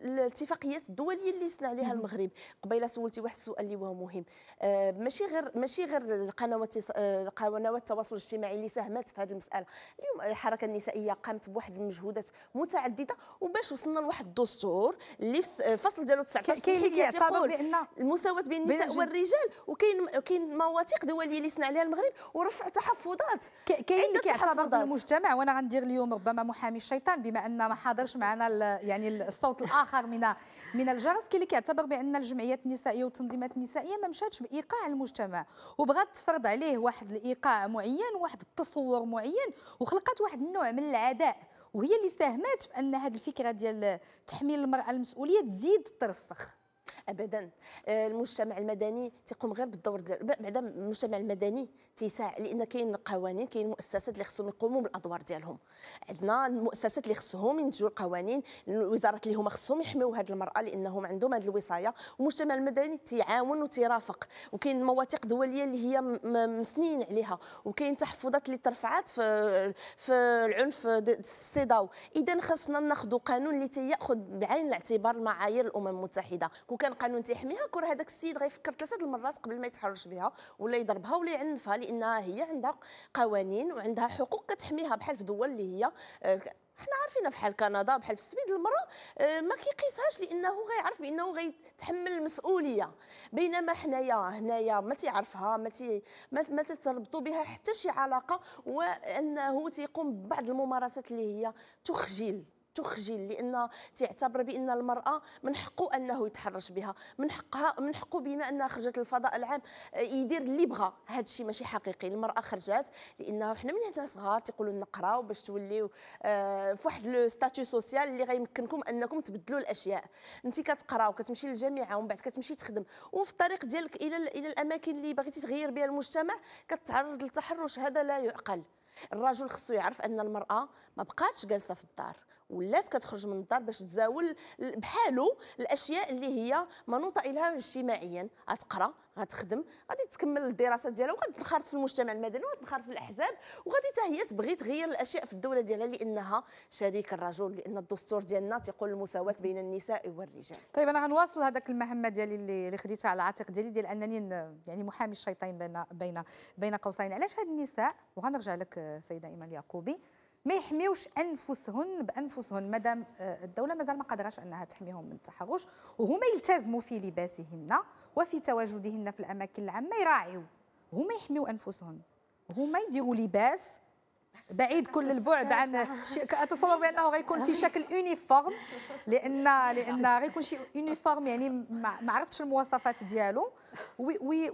الاتفاقيات الدوليه اللي صنع عليها المغرب قبيله سولتي واحد السؤال اللي هو مهم آه، ماشي غير ماشي غير القنوات قنوات التواصل الاجتماعي اللي ساهمت في هذه المساله اليوم الحركه النسائيه قامت بواحد المجهودات متعدده وباش وصلنا لواحد الدستور اللي في الفصل ديالو 19 كاين اللي بان المساواه بين النساء والرجال وكاين كاين مواثيق دوليه اللي صنع عليها المغرب ورفع تحفظات غلط كاين اللي كيعتبر المجتمع وانا غندير اليوم ربما محامي الشيطان بما ان ما حاضرش معنا يعني الصوت الاخر من من الجرس كاين اللي كيعتبر بان الجمعيات النسائيه والتنظيمات النسائيه ما مشاتش بايقاع المجتمع وبغات تفرض عليه واحد الايقاع معين واحد التصور معين وخلقت واحد النوع من العداء وهي اللي ساهمت في ان هذه الفكره ديال تحميل المراه المسؤوليه تزيد ترسخ ابدا آه، المجتمع المدني تيقوم غير بالدور ديالو بعدا المجتمع المدني تيساعد لان كاين قوانين كاين مؤسسات اللي خصهم يقوموا بالادوار ديالهم عندنا المؤسسات اللي خصهم ينتجوا القوانين الوزارات اللي هما خصهم يحميو هذه المراه لانهم عندهم هذه الوصايه والمجتمع المدني تيعاون وتيرافق وكاين مواثيق دوليه اللي هي مسنين عليها وكاين تحفظات اللي ترفعات في في العنف في الصداو اذا خصنا ناخذ قانون اللي تياخذ بعين الاعتبار معايير الامم المتحده وكان القانون تيحميها كره هذاك السيد غيفكر ثلاثه المرات قبل ما يتحرش بها ولا يضربها ولا يعنفها لانها هي عندها قوانين وعندها حقوق كتحميها بحال في دول اللي هي آه، حنا عارفين بحال كندا بحال في السويد المراه آه، ما كيقيسهاش لانه غيعرف بانه غيتحمل المسؤوليه بينما حنايا هنايا ما تيعرفها ما تي ما تتربطوا بها حتى شي علاقه وانه تيقوم ببعض الممارسات اللي هي تخجل تخجل لان تيعتبر بان المراه من حقه انه يتحرش بها من حقها من حقه بما انها خرجت للفضاء العام آه، يدير اللي بغى هذا الشيء ماشي حقيقي المراه خرجت لانه حنا من عندنا صغار تيقولوا نقراو باش توليو آه، في واحد لو ستاتيو سوسيال اللي غيمكنكم انكم تبدلوا الاشياء انت كتقرا كتمشي للجامعه ومن بعد كتمشي تخدم وفي الطريق ديالك الى الى الاماكن اللي بغيتي تغير بها المجتمع كتعرض للتحرش هذا لا يعقل الرجل خصو يعرف ان المراه ما بقاتش جالسه في الدار ولات كتخرج من الدار باش تزاول بحالو الاشياء اللي هي منوطه لها اجتماعيا غتقرا غتخدم غادي تكمل الدراسه ديالها وغتنخرط في المجتمع المدني وغتنخرط في الاحزاب وغادي حتى هي تبغي تغير الاشياء في الدوله ديالها لانها شريك الرجل لان الدستور ديالنا تيقول المساواه بين النساء والرجال طيب انا غنواصل هذاك المهمه ديالي اللي خديتها على العاتق ديالي ديال انني يعني محامي الشيطان بين بين بين قوسين علاش هاد النساء وغنرجع لك سيده ايمان اليعقوبي ما يحميوش انفسهن بانفسهن مادام آه، الدوله مازال ما قادراش انها تحميهم من التحرش وهما يلتزموا في لباسهن وفي تواجدهن في الاماكن العامه يراعيو هما يحميو انفسهن هما يديروا لباس بعيد كل البعد عن اتصور بانه غيكون في شكل يونيفورم لان لان غيكون شي يونيفورم يعني ما عرفتش المواصفات ديالو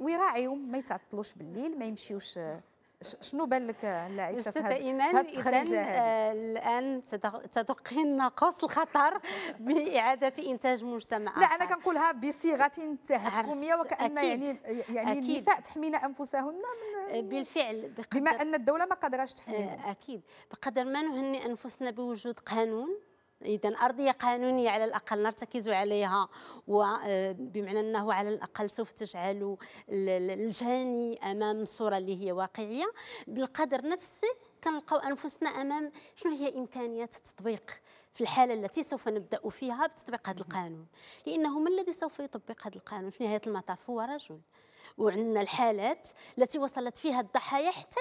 ويراعيو ما يتعطلوش بالليل ما يمشيوش آه، شنو بان لك لعيشه في هذه التخريجه آه، الان تدقين قوس الخطر باعاده انتاج مجتمع لا انا كنقولها بصيغه تهكميه وكان يعني يعني أكيد. النساء تحمين انفسهن من آه، بالفعل بما ان الدوله ما قادراش تحميهم آه، اكيد بقدر ما نهني انفسنا بوجود قانون اذا ارضيه قانونيه على الاقل نرتكز عليها وبمعنى آه، انه على الاقل سوف تجعل الجاني امام صوره اللي هي واقعيه بالقدر نفسه كنلقاو انفسنا امام شنو هي امكانيات التطبيق في الحاله التي سوف نبدا فيها بتطبيق هذا القانون لانه ما الذي سوف يطبق هذا القانون في نهايه المطاف هو رجل وعندنا الحالات التي وصلت فيها الضحايا حتى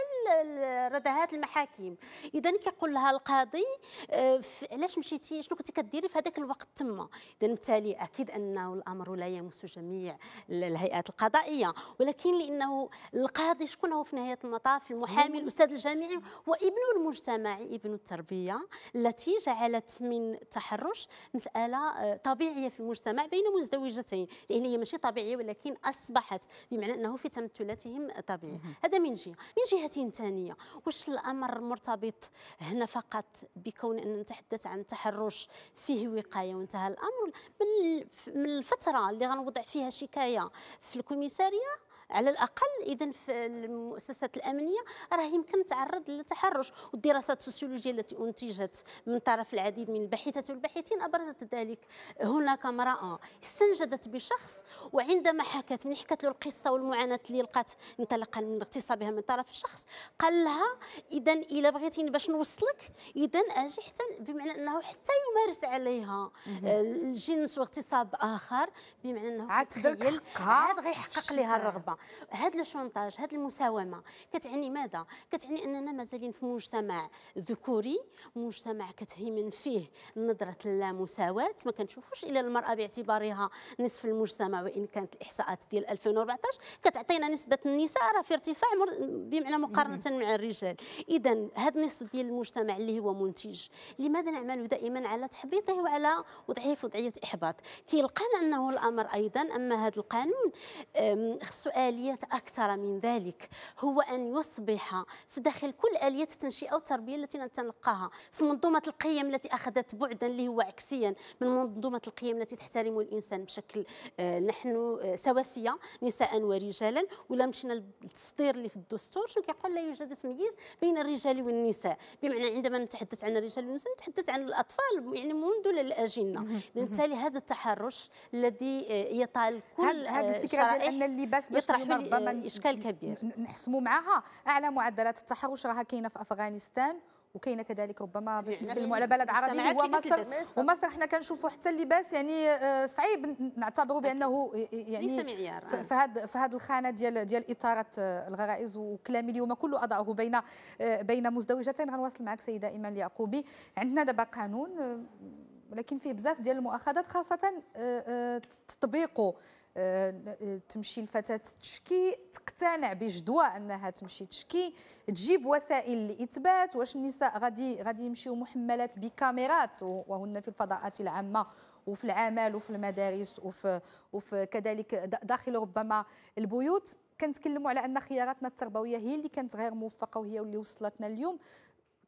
ردهات المحاكم اذا كيقول لها القاضي آه، علاش مشيتي شنو كنتي كديري في هذاك الوقت تما اذا بالتالي اكيد انه الامر لا يمس جميع الهيئات القضائيه ولكن لانه القاضي شكون هو في نهايه المطاف المحامي أيوة. الاستاذ الجامعي وابن المجتمع ابن التربيه التي جعلت من التحرش مساله آه، طبيعيه في المجتمع بين مزدوجتين لان يعني هي ماشي طبيعيه ولكن اصبحت بمعنى انه في تمثلاتهم طبيعي هذا من جهه من جهه ثانيه واش الامر مرتبط هنا فقط بكون ان نتحدث عن تحرش فيه وقايه وانتهى الامر من الفتره اللي غنوضع فيها شكايه في الكوميساريه على الاقل اذا في المؤسسات الامنيه راه يمكن تعرض للتحرش والدراسات السوسيولوجيه التي انتجت من طرف العديد من الباحثات والباحثين ابرزت ذلك هناك امراه استنجدت بشخص وعندما حكت من حكت له القصه والمعاناه اللي لقات انطلاقا من اغتصابها من طرف الشخص قال لها اذا الا بغيتيني باش نوصلك اذا اجي حتى بمعنى انه حتى يمارس عليها الجنس واغتصاب اخر بمعنى انه عاد عاد غيحقق لها الرغبه الكرامه هذا الشونتاج هذه المساومه كتعني ماذا كتعني اننا مازالين في مجتمع ذكوري مجتمع كتهيمن فيه نظره اللامساواه ما كنشوفوش الى المراه باعتبارها نصف المجتمع وان كانت الاحصاءات ديال 2014 كتعطينا نسبه النساء راه في ارتفاع بمعنى مقارنه مع الرجال اذا هذا النصف ديال المجتمع اللي هو منتج لماذا نعمل دائما على تحبيطه وعلى وضعه في وضعيه احباط كيلقانا انه الامر ايضا اما هذا القانون خصو آليات أكثر من ذلك هو أن يصبح في داخل كل آليات التنشئة والتربية التي نتلقاها في منظومة القيم التي أخذت بعدا اللي هو عكسيا من منظومة القيم التي تحترم الإنسان بشكل آه، نحن آه، سواسية نساء ورجالا ولا مشينا للتصدير اللي في الدستور شنو كيقول لا يوجد تمييز بين الرجال والنساء بمعنى عندما نتحدث عن الرجال والنساء نتحدث عن الأطفال يعني منذ الأجنة بالتالي هذا التحرش الذي آه، يطال كل هذه الفكرة ديال أن اللباس باش راح آه، ربما اشكال كبير نحسموا معها اعلى معدلات التحرش راها كاينه في افغانستان وكاينه كذلك ربما باش نتكلموا على بلد عربي هو مصر ومصر حنا كنشوفوا حتى اللباس يعني آه، صعيب نعتبره بانه يعني آه. في هذا في هذه الخانه ديال ديال اثاره الغرائز وكلامي اليوم كله اضعه بين بين مزدوجتين غنواصل معك سيده ايمان اليعقوبي عندنا دابا قانون ولكن فيه بزاف ديال المؤاخذات خاصه تطبيقه تمشي الفتاة تشكي تقتنع بجدوى أنها تمشي تشكي تجيب وسائل لإثبات واش النساء غادي غادي يمشيوا محملات بكاميرات وهن في الفضاءات العامة وفي العمل وفي المدارس وفي, وفي كذلك داخل ربما البيوت كنتكلموا على ان خياراتنا التربويه هي اللي كانت غير موفقه وهي اللي وصلتنا اليوم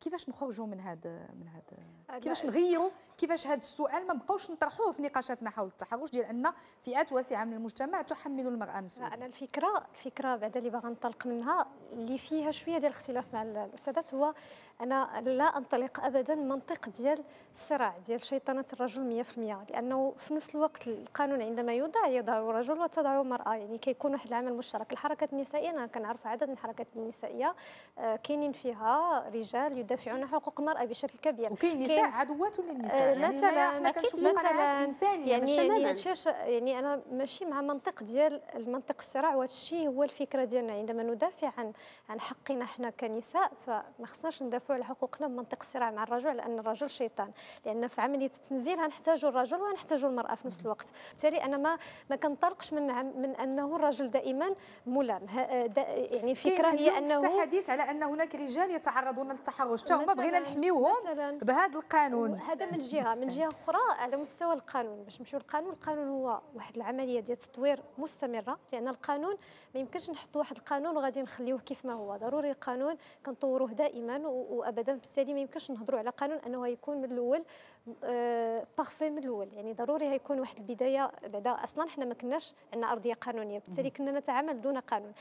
كيفاش نخرجوا من هذا من هذا كيفاش نغيروا كيفاش هذا السؤال ما بقاوش نطرحوه في نقاشاتنا حول التحرش ديال ان فئات واسعه من المجتمع تحمل المراه مسؤوليه انا الفكره الفكره بعد اللي باغا نطلق منها اللي فيها شويه ديال الاختلاف مع الاستاذات هو انا لا انطلق ابدا منطق ديال الصراع ديال شيطنه الرجل 100% لانه في نفس الوقت القانون عندما يوضع يضع الرجل وتضع المراه يعني كيكون واحد العمل مشترك الحركات النسائيه انا كنعرف عدد من الحركات النسائيه آه، كاينين فيها رجال يدافعون عن حقوق المراه بشكل كبير وكاين نساء عدوات للنساء آه، يعني مثلا يعني كنشوفوا قناعات انسانيه يعني يعني, يعني انا ماشي مع منطق ديال المنطق الصراع وهذا الشيء هو الفكره ديالنا عندما ندافع عن عن حقنا حنا كنساء فما خصناش ندافع ندافعوا على حقوقنا بمنطق الصراع مع الرجل لان الرجل شيطان لان في عمليه التنزيل غنحتاجوا الرجل وغنحتاجوا المراه في نفس الوقت بالتالي انا ما ما كنطلقش من من انه الرجل دائما ملام يعني الفكره هي انه حديث على ان هناك رجال يتعرضون للتحرش حتى هما بغينا نحميوهم بهذا القانون هذا من جهه من جهه اخرى على مستوى القانون باش نمشيو للقانون القانون هو واحد العمليه ديال التطوير مستمره لان القانون ما يمكنش نحطوا واحد القانون وغادي نخليوه كيف ما هو ضروري القانون كنطوروه دائما و وابدا بالتالي ما يمكنش نهضروا على قانون انه يكون من الاول بارفي آه، من الاول يعني ضروري يكون واحد البدايه بعدا اصلا حنا ما كناش عندنا ارضيه قانونيه بالتالي كنا نتعامل دون قانون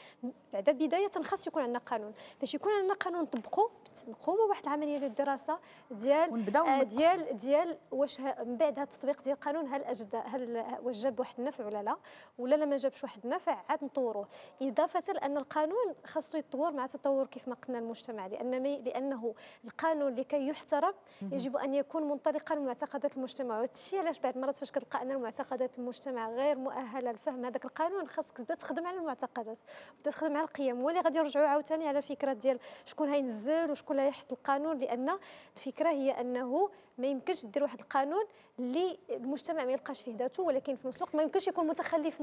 بعدا بدايه خاص يكون عندنا قانون باش يكون عندنا قانون نطبقوا نقوموا واحد العمليه ديال الدراسه ديال ديال آه، ديال, ديال واش من بعد هذا التطبيق ديال القانون هل أجد هل واش جاب واحد النفع ولا لا ولا لا ما جابش واحد النفع عاد نطوروه اضافه لان القانون خاصو يتطور مع تطور كيف ما قلنا المجتمع لان لانه القانون لكي يحترم يجب ان يكون منطلقا من معتقدات المجتمع وهذا الشيء علاش بعض المرات فاش كتلقى ان معتقدات المجتمع غير مؤهله لفهم هذاك القانون خاصك تبدا تخدم على المعتقدات تبدا تخدم على القيم هو اللي غادي يرجعوا عاوتاني على فكره ديال شكون هينزل وشكون اللي يحط القانون لان الفكره هي انه ما يمكنش دير واحد القانون اللي المجتمع ما يلقاش فيه ذاته ولكن في نفس الوقت ما يمكنش يكون متخلف 100%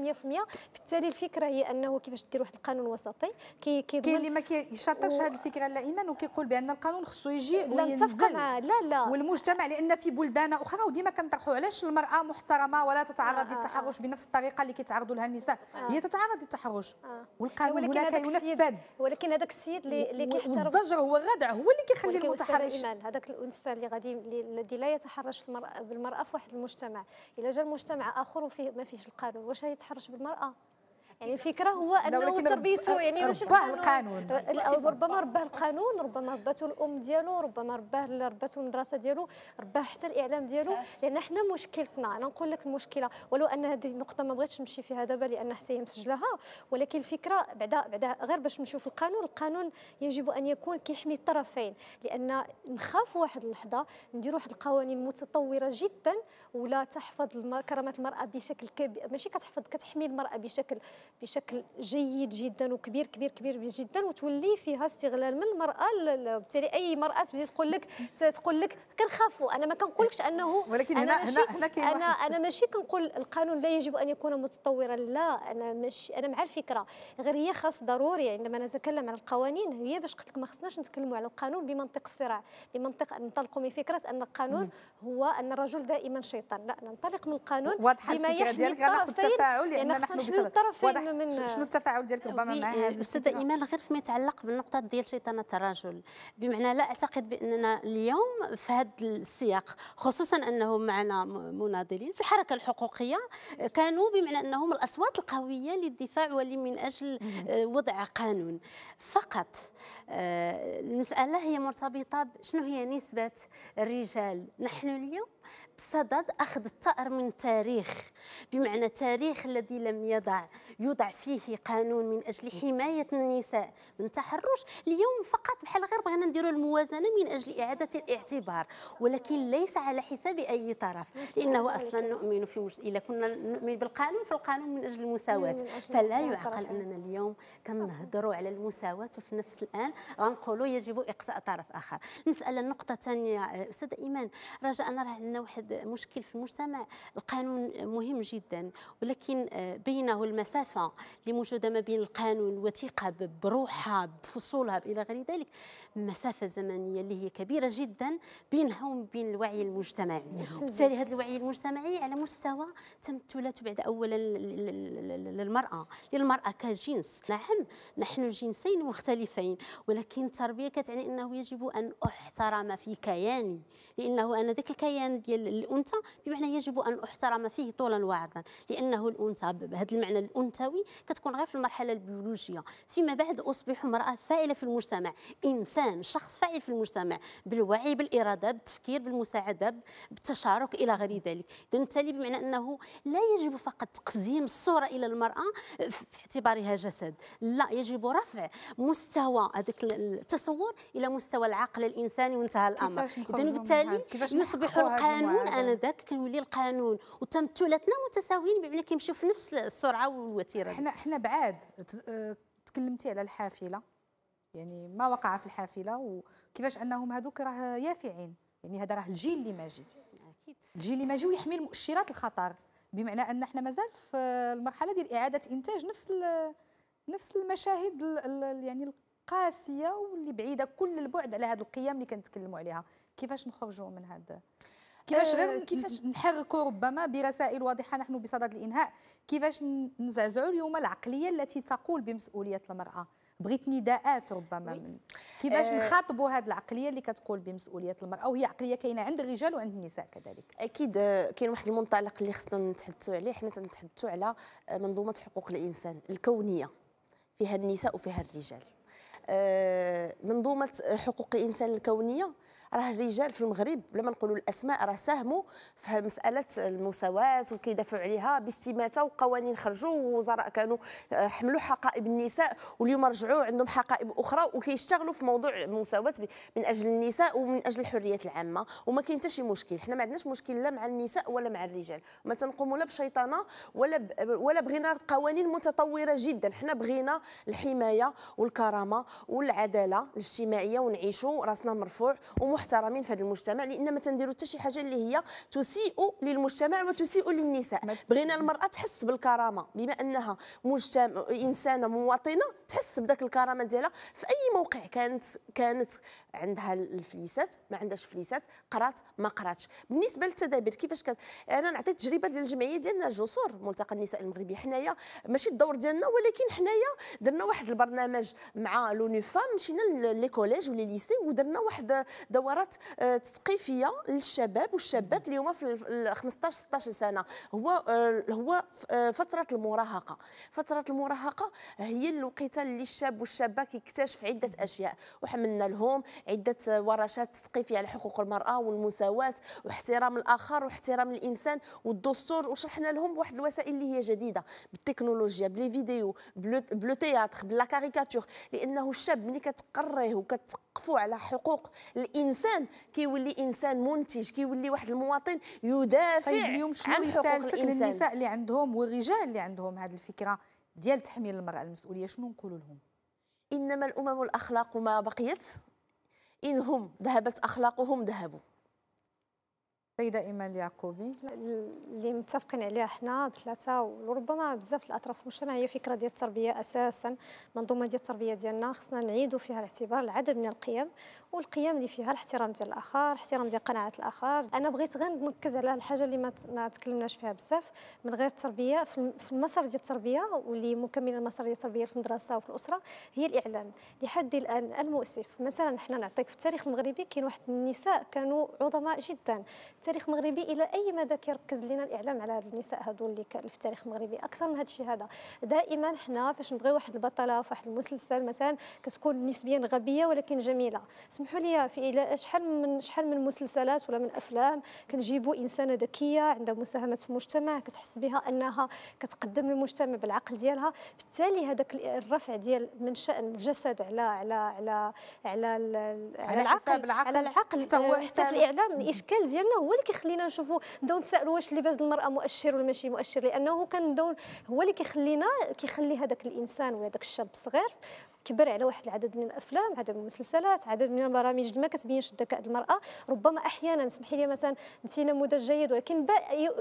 بالتالي الفكره هي انه كيفاش دير واحد القانون وسطي كي كيضمن كاين اللي ما كيشاطرش و... هذه الفكره لائما وكيقول بان القانون القانون خصو يجي أه، وينزل لا لا والمجتمع لان في بلدان اخرى وديما كنطرحوا علاش المراه محترمه ولا تتعرض أه،, آه للتحرش آه بنفس الطريقه اللي كيتعرضوا لها النساء آه هي تتعرض للتحرش آه والقانون ولكن هذاك السيد ولكن هذاك السيد اللي كيحترم الزجر هو الردع هو اللي كيخلي المتحرش هذاك الانسان اللي غادي الذي لا يتحرش بالمراه في واحد المجتمع الا جا المجتمع اخر وفيه ما فيهش القانون واش يتحرش بالمراه يعني الفكره هو انه تربيته يعني ماشي رباه القانون ربما رباه القانون ربما رباته الام ديالو ربما رباه رباته المدرسه ديالو رباه حتى الاعلام ديالو لان حنا مشكلتنا انا نقول لك المشكله ولو ان هذه النقطه ما بغيتش نمشي فيها دابا لان حتى هي مسجلها ولكن الفكره بعدا بعدا غير باش نشوف القانون القانون يجب ان يكون كيحمي الطرفين لان نخاف واحد اللحظه نديروا واحد القوانين متطوره جدا ولا تحفظ كرامه المراه بشكل كبير ماشي كتحفظ كتحمي المراه بشكل بشكل جيد جدا وكبير كبير كبير جدا وتولي فيها استغلال من المراه وبالتالي اي مراه تبدا تقول لك تقول لك كنخافوا انا ما كنقولكش انه ولكن أنا هنا هنا هنا انا انا ماشي كنقول القانون لا يجب ان يكون متطورا لا انا ماشي انا مع الفكره غير هي خاص ضروري عندما نتكلم على القوانين هي باش قلت لك ما خصناش نتكلموا على القانون بمنطق الصراع بمنطق ننطلقوا من فكره ان القانون هو ان الرجل دائما شيطان لا ننطلق من القانون واضحه الفكره ديالك غناخذ التفاعل لان يعني نحن بصدد واضح من شنو التفاعل ديالك ربما مع آه، هذا استاذه ايمان غير فيما يتعلق بالنقطه ديال شيطان الرجل بمعنى لا اعتقد باننا اليوم في هذا السياق خصوصا انه معنا مناضلين في الحركه الحقوقيه آه، كانوا بمعنى انهم الاصوات القويه للدفاع ولي من اجل آه، وضع قانون فقط المساله هي مرتبطه شنو هي نسبه الرجال نحن اليوم بصدد أخذ الثأر من التاريخ بمعنى تاريخ الذي لم يضع يوضع فيه قانون من أجل حماية النساء من تحرش اليوم فقط بحال غير بغينا نديروا الموازنة من أجل إعادة الاعتبار ولكن ليس على حساب أي طرف لأنه أصلا نؤمن في مجز... إذا كنا نؤمن بالقانون فالقانون من أجل المساواة فلا يعقل أننا اليوم كنهضروا على المساواة وفي نفس الآن غنقولوا يجب إقصاء طرف آخر المسألة النقطة الثانية أستاذة إيمان رجاء راه عندنا واحد مشكل في المجتمع القانون مهم جدا ولكن آه، بينه المسافة اللي موجودة ما بين القانون وثيقة بروحها بفصولها إلى غير ذلك مسافة زمنية اللي هي كبيرة جدا بينها وبين الوعي المجتمعي وبالتالي هذا الوعي المجتمعي على مستوى تمثلات بعد أولا للمرأة للمرأة كجنس نعم نحن جنسين مختلفين ولكن التربية كتعني أنه يجب أن أحترم في كياني لأنه أنا ذاك الكيان ديال الانثى بمعنى يجب ان احترم فيه طولا وعرضا لانه الانثى بهذا المعنى الانثوي كتكون غير في المرحله البيولوجيه فيما بعد اصبح امراه فاعله في المجتمع انسان شخص فاعل في المجتمع بالوعي بالاراده بالتفكير بالمساعده بالتشارك الى غير ذلك اذا بالتالي بمعنى انه لا يجب فقط تقزيم الصوره الى المراه في اعتبارها جسد لا يجب رفع مستوى هذاك التصور الى مستوى العقل الانساني وانتهى الامر اذا بالتالي يصبح القانون القانون انذاك ذاك كنولي القانون وتمثلاتنا متساويين بمعنى كيمشيو في نفس السرعه والوتيره حنا حنا بعاد آه، تكلمتي على الحافله يعني ما وقع في الحافله وكيفاش انهم هذوك راه يافعين يعني هذا راه الجيل اللي ماجي اكيد الجيل اللي ماجي ويحمل مؤشرات الخطر بمعنى ان احنا مازال في المرحله ديال اعاده انتاج نفس نفس المشاهد يعني القاسيه واللي بعيده كل البعد على هذه القيم اللي كنتكلموا عليها كيفاش نخرجوا من هذا كيفاش آه، غير كيفاش نحركوا ربما برسائل واضحه نحن بصدد الانهاء كيفاش نزعزعوا اليوم العقليه التي تقول بمسؤوليه المراه بغيت نداءات ربما من كيفاش آه، نخاطبوا هذه العقليه اللي كتقول بمسؤوليه المراه وهي عقليه كاينه عند الرجال وعند النساء كذلك اكيد آه، كاين واحد المنطلق اللي خصنا نتحدثوا عليه حنا تنتحدثوا على منظومه حقوق الانسان الكونيه فيها النساء وفيها الرجال منظومه حقوق الانسان الكونيه راه الرجال في المغرب بلا ما نقولوا الاسماء راه ساهموا في مساله المساواه وكيدافعوا عليها باستماته وقوانين خرجوا ووزراء كانوا آه، حملوا حقائب النساء واليوم رجعوا عندهم حقائب اخرى وكيشتغلوا في موضوع المساواه من اجل النساء ومن اجل الحريات العامه وما كاين حتى شي مشكل حنا ما عندناش مشكل لا مع النساء ولا مع الرجال ما تنقوموا لا بشيطانه ولا ب... ولا بغينا قوانين متطوره جدا حنا بغينا الحمايه والكرامه والعداله الاجتماعيه ونعيشوا راسنا مرفوع ومحت محترمين في هذا المجتمع لان ما تنديروا حتى شي حاجه اللي هي تسيء للمجتمع وتسيء للنساء بغينا المراه تحس بالكرامه بما انها مجتمع انسانه مواطنه تحس بداك الكرامه ديالها في اي موقع كانت كانت عندها الفليسات ما عندهاش فليسات قرات ما قراتش بالنسبه للتدابير كيفاش كان انا نعطي تجربه الجمعيه ديالنا جسور ملتقى النساء المغربي حنايا ماشي الدور ديالنا ولكن حنايا درنا واحد البرنامج مع لوني فام مشينا لي كوليج ولي ليسي ودرنا واحد دورات آه، تثقيفيه للشباب والشابات هما في 15 16 سنه هو آه، هو آه، فتره المراهقه فتره المراهقه هي الوقيته اللي الشاب والشابه كيكتشف عده اشياء وحملنا لهم عدة ورشات تثقيفية على حقوق المرأة والمساواة واحترام الآخر واحترام الإنسان والدستور وشرحنا لهم واحد الوسائل اللي هي جديدة بالتكنولوجيا بلي فيديو بلو تياتر بلا كاريكاتور لأنه الشاب ملي كتقريه وكتثقفوا على حقوق الإنسان كيولي إنسان منتج كيولي واحد المواطن يدافع طيب اليوم شنو رسالتك للنساء اللي عندهم والرجال اللي عندهم هذه الفكرة ديال تحميل المرأة المسؤولية شنو نقولوا لهم؟ انما الامم الاخلاق ما بقيت إن هم ذهبت أخلاقهم ذهبوا سيدة إيمان اليعقوبي اللي متفقين عليها حنا بثلاثة وربما بزاف الأطراف المجتمع هي فكرة ديال التربية أساسا منظومة ديال التربية ديالنا خصنا نعيدوا فيها الاعتبار العدد من القيم والقيم اللي فيها الاحترام ديال الآخر الاحترام ديال قناعة الآخر أنا بغيت غير نركز على الحاجة اللي ما تكلمناش فيها بزاف من غير التربية في المسار ديال التربية واللي مكمل المسار ديال التربية في المدرسة وفي الأسرة هي الإعلان لحد الآن المؤسف مثلا حنا نعطيك في التاريخ المغربي كاين واحد النساء كانوا عظماء جدا التاريخ المغربي الى اي مدى كيركز لنا الاعلام على هاد النساء هادو اللي في التاريخ المغربي اكثر من هذا الشيء هذا دائما حنا فاش نبغي واحد البطله في واحد المسلسل مثلا كتكون نسبيا غبيه ولكن جميله سمحوا لي في شحال من شحال من مسلسلات ولا من افلام كنجيبوا انسانه ذكيه عندها مساهمات في المجتمع كتحس بها انها كتقدم للمجتمع بالعقل ديالها بالتالي هذاك الرفع ديال من شان الجسد على على على على على, على, العقل, العقل على العقل حتى, حتى في الاعلام الاشكال ديالنا هو اللي كيخلينا نشوفوا نبداو نتسائلوا واش لباس المراه مؤشر ولا ماشي مؤشر لانه كان هو اللي كيخلينا كيخلي هذاك الانسان ولا ذاك الشاب الصغير كبر على واحد العدد من الافلام عدد من المسلسلات عدد من البرامج اللي ما كتبينش الذكاء المراه ربما احيانا سمحي لي مثلا نسي نموذج جيد ولكن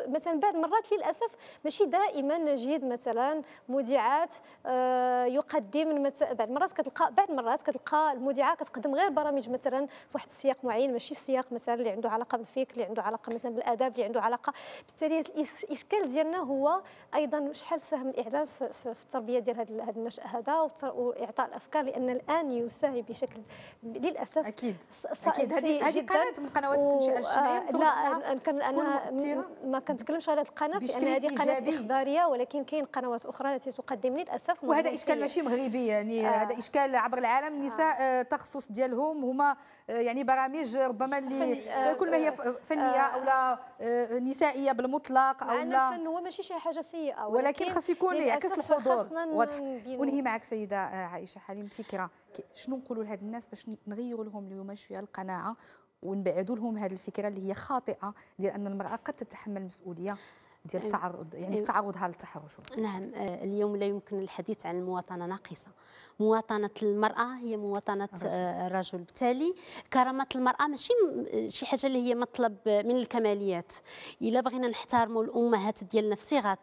مثلا بعض المرات للاسف ماشي دائما نجد مثلا مذيعات آه، يقدم مثلا بعض المرات كتلقى بعض المرات كتلقى المذيعه كتقدم غير برامج مثلا في واحد السياق معين ماشي في سياق مثلا اللي عنده علاقه بالفكر اللي عنده علاقه مثلا بالاداب اللي عنده علاقه بالتالي الاشكال ديالنا هو ايضا شحال ساهم الاعلام في التربيه ديال هذا النشأ هذا واعطاء الافكار لان الان يساهم بشكل للاسف اكيد اكيد هذه هذه قناه من قنوات التنشئه الجمعيه آه، لا كان انا ما كنتكلمش على هذه القناه لان هذه قناه اخباريه ولكن كاين قنوات اخرى التي تقدم للاسف وهذا اشكال ماشي مغربي يعني آه. هذا اشكال عبر العالم آه. النساء آه. تخصص ديالهم هما آه، يعني برامج ربما اللي آه. كل ما هي فنيه او لا نسائيه بالمطلق او لا الفن هو ماشي شي حاجه سيئه ولكن, ولكن خاص يكون يعكس الحضور واضح ونهي معك سيده عائشه حليم فكره شنو نقولوا لهاد الناس باش نغيروا لهم اليوم شويه القناعه ونبعدوا لهم هذه الفكره اللي هي خاطئه ديال ان المراه قد تتحمل مسؤوليه ديال إيه. التعرض يعني إيه. تعرضها للتحرش نعم آه، اليوم لا يمكن الحديث عن مواطنه ناقصه مواطنه المراه هي مواطنه الرجل آه، بالتالي كرامه المراه ماشي شي حاجه اللي هي مطلب من الكماليات الا بغينا نحترموا الامهات ديالنا في صيغه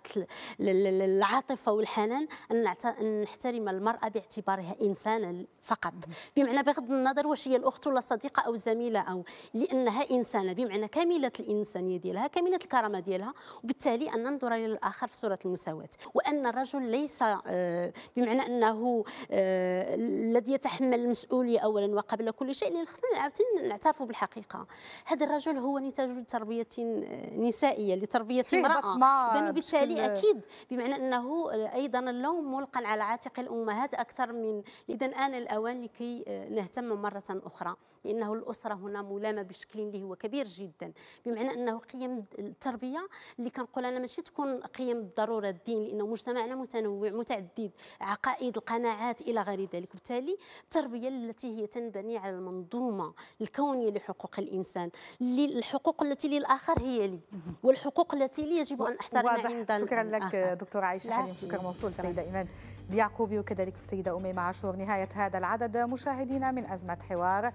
العاطفه والحنان ان نحترم المراه باعتبارها انسانا فقط بمعنى بغض النظر واش هي الاخت ولا الصديقه او الزميله او لانها انسانه بمعنى كامله الانسانيه ديالها كامله الكرامه ديالها وبالتالي ان ننظر الى الاخر في صوره المساواه وان الرجل ليس آه، بمعنى انه آه، الذي يتحمل المسؤوليه اولا وقبل كل شيء لان خصنا عاوتاني نعترفوا بالحقيقه هذا الرجل هو نتاج لتربيه آه، نسائيه لتربيه امراه اذا بالتالي اكيد بمعنى انه ايضا اللوم ملقى على عاتق الامهات اكثر من اذا انا الأوان لكي آه، نهتم مرة أخرى لأنه الأسرة هنا ملامة بشكل اللي هو كبير جدا بمعنى أنه قيم التربية اللي كنقول أنا ماشي تكون قيم بالضروره الدين لأنه مجتمعنا متنوع متعدد عقائد القناعات إلى غير ذلك بالتالي التربية التي هي تنبني على المنظومة الكونية لحقوق الإنسان الحقوق التي للآخر هي لي والحقوق التي لي يجب أن أحترمها عند شكرا لك دكتورة عائشة حليم شكرا موصول سيدة إيمان ليعقوبي وكذلك السيدة أميمة عاشور نهاية هذا العدد مشاهدينا من أزمة حوار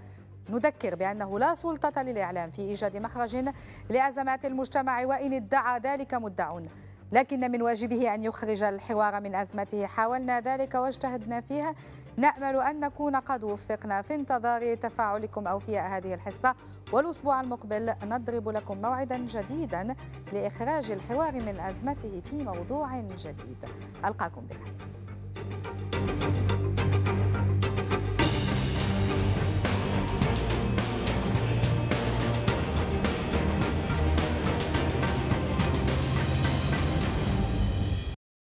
نذكر بأنه لا سلطة للإعلام في إيجاد مخرج لأزمات المجتمع وإن ادعى ذلك مدعون لكن من واجبه أن يخرج الحوار من أزمته حاولنا ذلك واجتهدنا فيها نأمل أن نكون قد وفقنا في انتظار تفاعلكم أوفياء هذه الحصة والأسبوع المقبل نضرب لكم موعدا جديدا لإخراج الحوار من أزمته في موضوع جديد ألقاكم بخير Thank you.